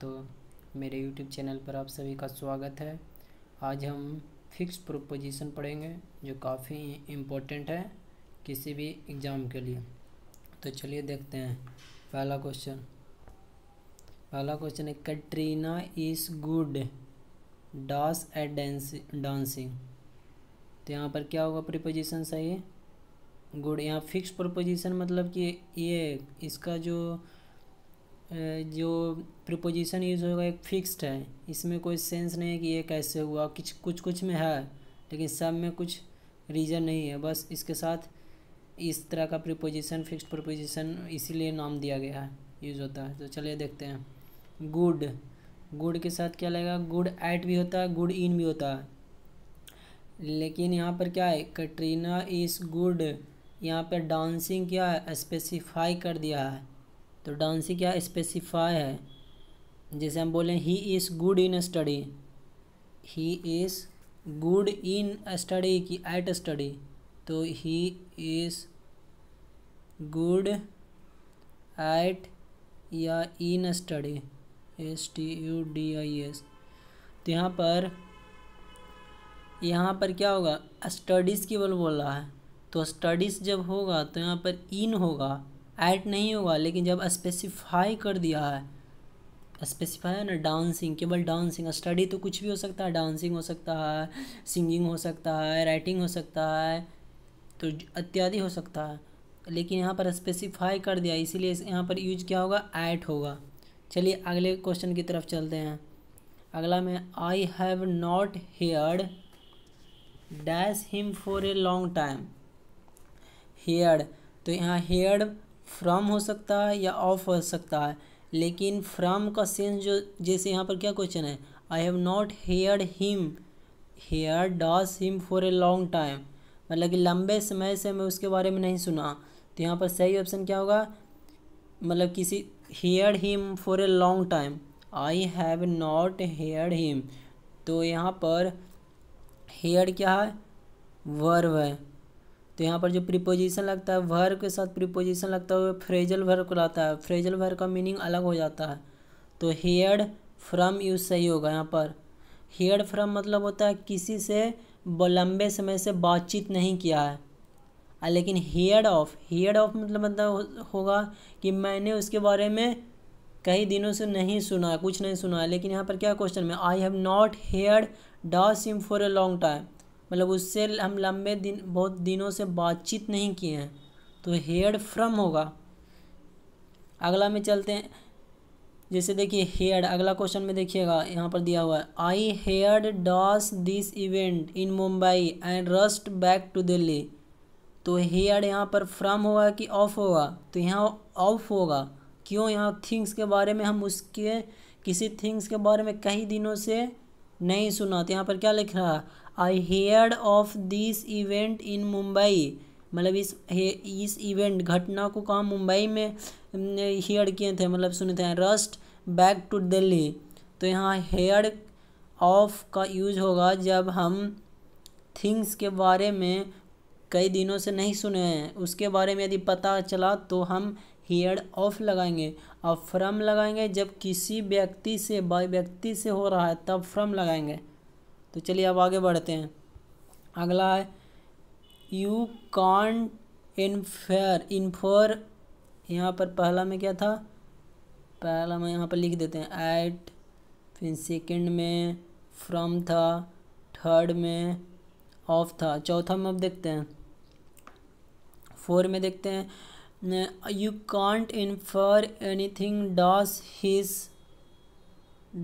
तो मेरे YouTube channel पर आप सभी का स्वागत है आज हम फिक्स प्रोपोजिशन पढ़ेंगे जो काफ़ी इम्पोर्टेंट है किसी भी एग्ज़ाम के लिए तो चलिए देखते हैं पहला क्वेश्चन पहला क्वेश्चन है Katrina is good dance at dancing तो यहाँ पर क्या होगा प्रिपोजिशन सही गुड यहाँ फिक्स प्रोपोजिशन मतलब कि ये इसका जो जो प्रिपोजिशन यूज़ होगा एक फिक्स्ड है इसमें कोई सेंस नहीं है कि ये कैसे हुआ कुछ कुछ कुछ में है लेकिन सब में कुछ रीज़न नहीं है बस इसके साथ इस तरह का प्रिपोजिशन फिक्स्ड प्रपोजिशन इसीलिए नाम दिया गया है यूज़ होता है तो चलिए देखते हैं गुड गुड के साथ क्या लगेगा गुड एट भी होता है गुड इन भी होता है लेकिन यहाँ पर क्या है कटरीना इज़ गुड यहाँ पर डांसिंग क्या है स्पेसिफाई कर दिया है तो डांसी क्या स्पेसिफाई है जैसे हम बोलें he is good in study he is good in study की एट स्टडी तो ही इज़ गुड एट या in study S T U D I S तो यहाँ पर यहाँ पर क्या होगा स्टडीज़ केवल बोल रहा है तो स्टडीज़ जब होगा तो यहाँ पर इन होगा ऐड नहीं होगा लेकिन जब स्पेसिफाई कर दिया है स्पेसिफाई है ना डांसिंग केवल डांसिंग स्टडी तो कुछ भी हो सकता है डांसिंग हो सकता है सिंगिंग हो सकता है राइटिंग हो सकता है तो इत्यादि हो सकता है लेकिन यहाँ पर स्पेसिफाई कर दिया इसीलिए यहाँ पर यूज क्या होगा ऐट होगा चलिए अगले क्वेश्चन की तरफ चलते हैं अगला में I have not heard dash him for a long time heard तो यहाँ हेयर्ड फ्रॉम हो सकता है या ऑफ हो सकता है लेकिन फ्रॉम का सेंस जो जैसे यहाँ पर क्या क्वेश्चन है I have not hear him hear dash him for a long time मतलब कि लंबे समय से मैं उसके बारे में नहीं सुना तो यहाँ पर सही ऑप्शन क्या होगा मतलब किसी hear him for a long time I have not hear him तो यहाँ पर हेयर क्या है वर्व है तो यहाँ पर जो प्रीपोजिशन लगता है भर के साथ प्रीपोजिशन लगता है वो फ्रेजल वर को लाता है फ्रेजल भर का मीनिंग अलग हो जाता है तो हेयर फ्रॉम यूज सही होगा यहाँ पर हेयर फ्रॉम मतलब होता है किसी से लंबे समय से बातचीत नहीं किया है लेकिन हेयर ऑफ हेयर ऑफ मतलब मतलब होगा कि मैंने उसके बारे में कई दिनों से नहीं सुना कुछ नहीं सुना लेकिन यहाँ पर क्या क्वेश्चन में I have not hear dash him for a long time मतलब उससे हम लंबे दिन बहुत दिनों से बातचीत नहीं किए हैं तो हेयर फ्रॉम होगा अगला में चलते हैं जैसे देखिए हेयर अगला क्वेश्चन में देखिएगा यहाँ पर दिया हुआ है I hear dash this event in Mumbai and rushed back to Delhi तो हेयर यहाँ पर फ्रॉम होगा कि ऑफ होगा तो यहाँ ऑफ होगा क्यों यहाँ थिंग्स के बारे में हम उसके किसी थिंग्स के बारे में कई दिनों से नहीं सुना तो यहाँ पर क्या लिख रहा I hear of this event in Mumbai मतलब इस इस इवेंट घटना को कहाँ मुंबई में हेयर किए थे मतलब सुने थे रस्ट बैक टू दिल्ली तो यहाँ हेयर ऑफ का यूज होगा जब हम थिंग्स के बारे में कई दिनों से नहीं सुने हैं उसके बारे में यदि पता चला तो हम हेयर ऑफ लगाएंगे अब फ्रम लगाएंगे जब किसी व्यक्ति से व्यक्ति से हो रहा है तब फ्रम लगाएंगे तो चलिए अब आगे बढ़ते हैं अगला है यू कॉन्ट इनफेयर इनफोर यहाँ पर पहला में क्या था पहला में यहाँ पर लिख देते हैं एट फिर सेकेंड में फ्रॉम था थर्ड में ऑफ था चौथा में अब देखते हैं फोर में देखते हैं can't infer anything dash his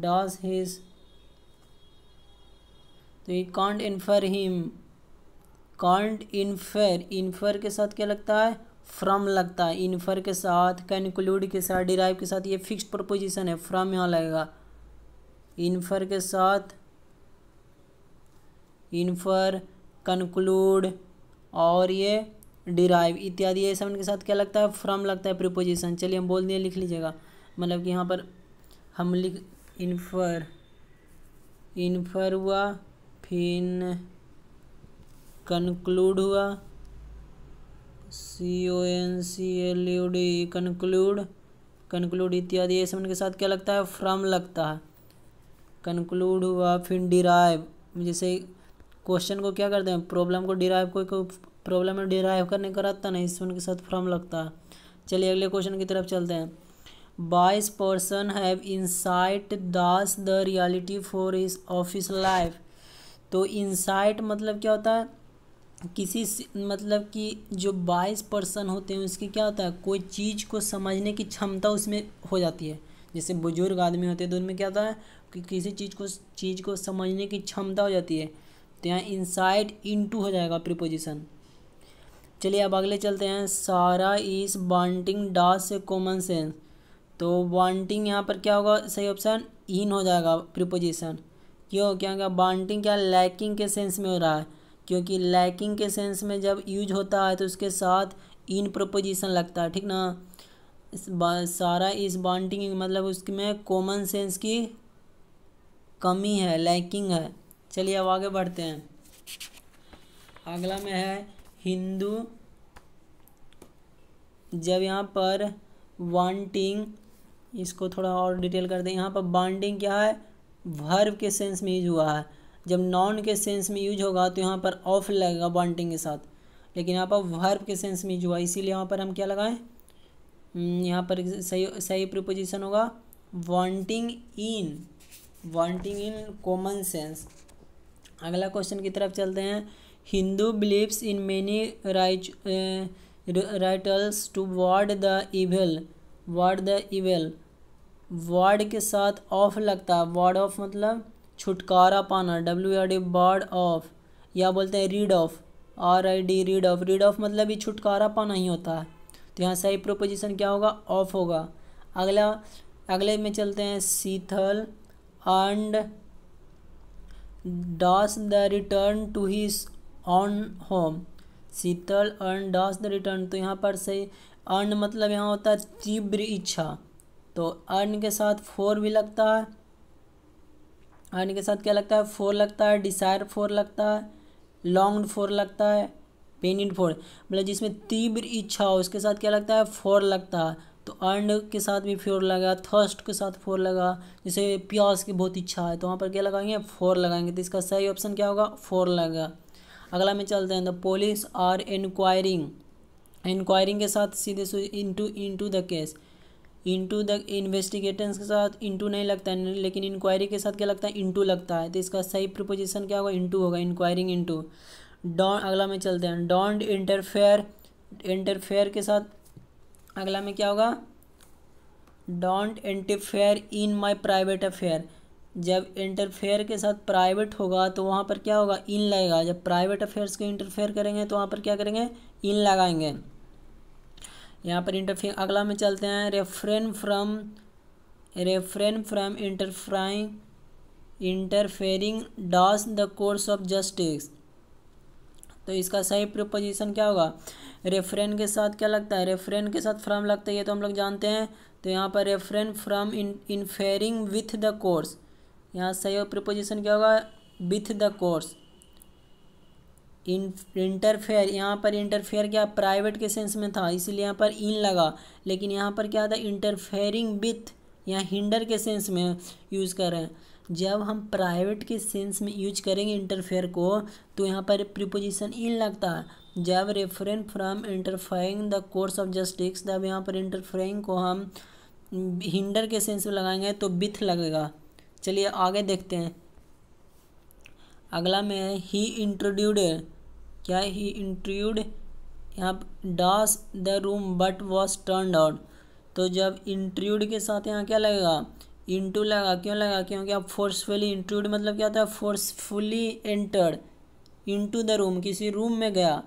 dash his तो you can't infer him can't infer infer के साथ क्या लगता है फ्रॉम लगता है इन्फर के साथ कंक्लूड के साथ डिराइव के साथ ये फिक्स प्रपोजिशन है फ्रॉम यहाँ लगेगा इन्फर के साथ इन्फर कंक्लूड और ये डिराइव इत्यादि ये सब इनके साथ क्या लगता है फ्रॉम लगता है प्रिपोजिशन चलिए हम बोल दिए लिख लीजिएगा मतलब कि यहाँ पर हम लिख इन्फर इन्फर हुआ फिन कंक्लूड हुआ C O N C L U D conclude conclude इत्यादि ये सब इनके साथ क्या लगता है फ्रॉम लगता है कंक्लूड हुआ फिन डिराइव जैसे क्वेश्चन को क्या करते हैं प्रॉब्लम को डिराइव को, को प्रॉब्लम में डिराइव करने का रहता नहीं इसमें उनके साथ फ्रॉम लगता है चलिए अगले क्वेश्चन की तरफ चलते हैं बाईस person have insight dash the reality for his office life तो इंसाइट मतलब क्या होता है किसी मतलब कि जो बाईस पर्सन होते हैं उसकी क्या होता है कोई चीज़ को समझने की क्षमता उसमें हो जाती है जैसे बुजुर्ग आदमी होते हैं तो उनमें क्या होता है कि किसी चीज़ को चीज़ को समझने की क्षमता हो जाती है तो यहाँ इंसाइट इनटू हो जाएगा प्रिपोजिशन चलिए अब अगले चलते हैं सारा इज वांटिंग डास से कॉमन सेंस तो वांटिंग यहाँ पर क्या होगा सही ऑप्शन इन हो जाएगा प्रिपोजिशन क्यों क्या होगा वांटिंग क्या लैकिंग के सेंस में हो रहा है क्योंकि लैकिंग के सेंस में जब यूज होता है तो उसके साथ इन प्रपोजिशन लगता है ठीक ना सारा इस बॉन्टिंग मतलब उसमें कॉमन सेंस की कमी है लैकिंग है चलिए अब आगे बढ़ते हैं अगला में है हिंदू जब यहाँ पर वांटिंग इसको थोड़ा और डिटेल कर दें यहाँ पर बॉन्डिंग क्या है वर्ब के सेंस में यूज हुआ है जब नॉन के सेंस में यूज होगा तो यहाँ पर ऑफ लगेगा बॉन्डिंग के साथ लेकिन यहाँ पर वर्ब के सेंस में यूज हुआ इसीलिए यहाँ पर हम क्या लगाएं हम्म, यहाँ पर सही सही प्रिपोजिशन होगा wanting in wanting in common sense अगला क्वेश्चन की तरफ चलते हैं Hindu believes in many rituals to rituals the ward the the evil ward के साथ ऑफ लगता है वार्ड ऑफ मतलब छुटकारा पाना W R D ward off या बोलते हैं rid of R I D rid of rid of मतलब ये छुटकारा पाना ही होता है तो यहाँ सही प्रोपोजिशन क्या होगा ऑफ होगा अगला अगले में चलते हैं Sheetal and dash the return to his own home Sheetal yearns dash the return तो यहाँ पर सही अर्न मतलब यहाँ होता है तीव्र इच्छा तो अर्न के साथ फोर भी लगता है अर्न के साथ क्या लगता है फोर लगता है डिसायर फोर लगता है लॉन्ग फोर लगता है पेनिड फोर मतलब जिसमें तीव्र इच्छा हो उसके साथ क्या लगता है फोर लगता है तो अर्न के साथ भी फोर लगा थर्स्ट के साथ फोर लगा जैसे प्यास की बहुत इच्छा है तो वहाँ पर क्या लगाएंगे फोर लगाएंगे तो इसका सही ऑप्शन क्या होगा फोर लगा अगला में चलते हैं the police are inquiring inquiring के साथ सीधे into into the case into the investigators के साथ इंटू नहीं लगता है लेकिन इंक्वायरी के साथ क्या लगता है इंटू लगता है तो इसका सही प्रपोजिशन क्या होगा इंटू होगा इंक्वायरिंग इंटू डॉ अगला में चलते हैं डोंट इंटरफेयर इंटरफेयर के साथ अगला में क्या होगा don't interfere in my private affair जब इंटरफेयर के साथ प्राइवेट होगा तो वहाँ पर क्या होगा इन लगेगा जब प्राइवेट अफेयर्स को इंटरफेयर करेंगे तो वहाँ पर क्या करेंगे इन लगाएंगे यहाँ पर इंटरफेयर अगला में चलते हैं refrain from refrain from interfering interfering dash the course of justice तो इसका सही प्रोपोजिशन क्या होगा रेफरेन के साथ क्या लगता है रेफरेन के साथ फ्रॉम लगता है ये तो हम लोग जानते हैं तो यहाँ पर refrain from in interfering with the course यहाँ सही और प्रिपोजिशन क्या होगा with the course in interfere यहाँ पर इंटरफेयर क्या प्राइवेट के सेंस में था इसीलिए यहाँ पर इन लगा लेकिन यहाँ पर क्या था इंटरफेयरिंग विथ यहाँ हिंडर के सेंस में यूज़ कर रहे हैं जब हम प्राइवेट के सेंस में यूज करेंगे इंटरफेयर को तो यहाँ पर प्रिपोजिशन इन लगता है जब refrain from interfering the course of justice तब यहाँ पर इंटरफेयरिंग को हम हिंडर के सेंस में लगाएंगे तो बिथ लगेगा चलिए आगे देखते हैं अगला में है ही इंट्रोड्यूड क्या ही इंट्रूड यहाँ does the room but was turn out तो जब इंट्रूड के साथ यहाँ क्या लगेगा इंटू लगा क्यों लगा क्योंकि आप फोर्सफुली इंट्रूड मतलब क्या होता है forcefully entered into the room किसी रूम में गया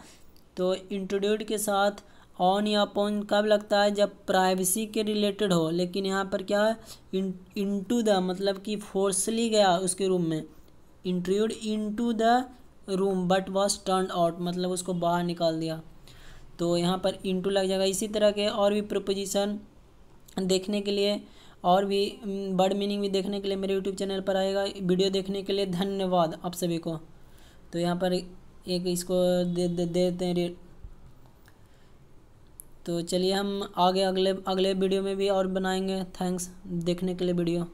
तो इंट्रोड्यूड के साथ ऑन या अपॉन कब लगता है जब प्राइवेसी के रिलेटेड हो लेकिन यहाँ पर क्या है इन टू द मतलब कि फोर्सली गया उसके रूम में intruded to the room but was turn out मतलब उसको बाहर निकाल दिया तो यहाँ पर इंटू लग जाएगा इसी तरह के और भी प्रपोजिशन देखने के लिए और भी mm, बर्ड मीनिंग भी देखने के लिए मेरे यूट्यूब चैनल पर आएगा वीडियो देखने के लिए धन्यवाद आप सभी को तो यहाँ पर एक इसको दे देते हैं दे, दे, दे, दे, दे तो चलिए हम आगे अगले अगले वीडियो में भी और बनाएंगे थैंक्स देखने के लिए वीडियो